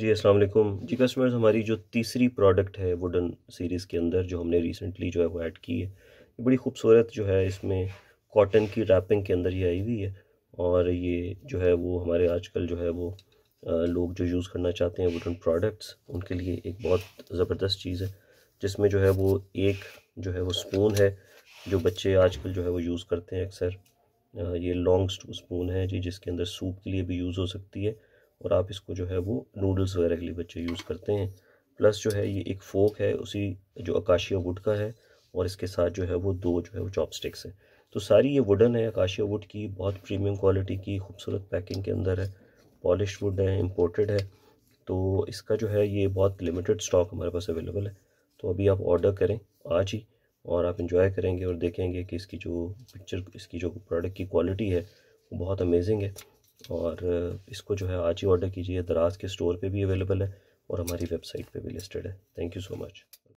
जी अस्सलाम वालेकुम जी कस्टमर्स हमारी जो तीसरी प्रोडक्ट है वुडन सीरीज़ के अंदर जो हमने रिसेंटली जो है वो ऐड की है ये बड़ी खूबसूरत जो है इसमें कॉटन की रैपिंग के अंदर ये आई हुई है और ये जो है वो हमारे आजकल जो है वो लोग जो यूज़ करना चाहते हैं वुडन प्रोडक्ट्स उनके लिए एक बहुत ज़बरदस्त चीज़ है जिसमें जो है वो एक जो है वो स्पून है जो बच्चे आजकल जो है वो यूज़ करते हैं अक्सर ये लॉन्ग स्पून है जी जिसके अंदर सूप के लिए भी यूज़ हो सकती है और आप इसको जो है वो नूडल्स वगैरह के लिए बच्चे यूज़ करते हैं प्लस जो है ये एक फोक है उसी जो अकाशिया वुड का है और इसके साथ जो है वो दो जो है वो चॉपस्टिक्स हैं तो सारी ये वुडन है अकाशिया वुड की बहुत प्रीमियम क्वालिटी की खूबसूरत पैकिंग के अंदर है पॉलिश वुड है इम्पोर्टेड है तो इसका जो है ये बहुत लिमिटेड स्टॉक हमारे पास अवेलेबल है तो अभी आप ऑर्डर करें आज ही और आप इंजॉय करेंगे और देखेंगे कि इसकी जो पिक्चर इसकी जो प्रोडक्ट की क्वालिटी है वो बहुत अमेजिंग है और इसको जो है आज ही ऑर्डर कीजिए दराज के स्टोर पे भी अवेलेबल है और हमारी वेबसाइट पे भी लिस्टेड है थैंक यू सो मच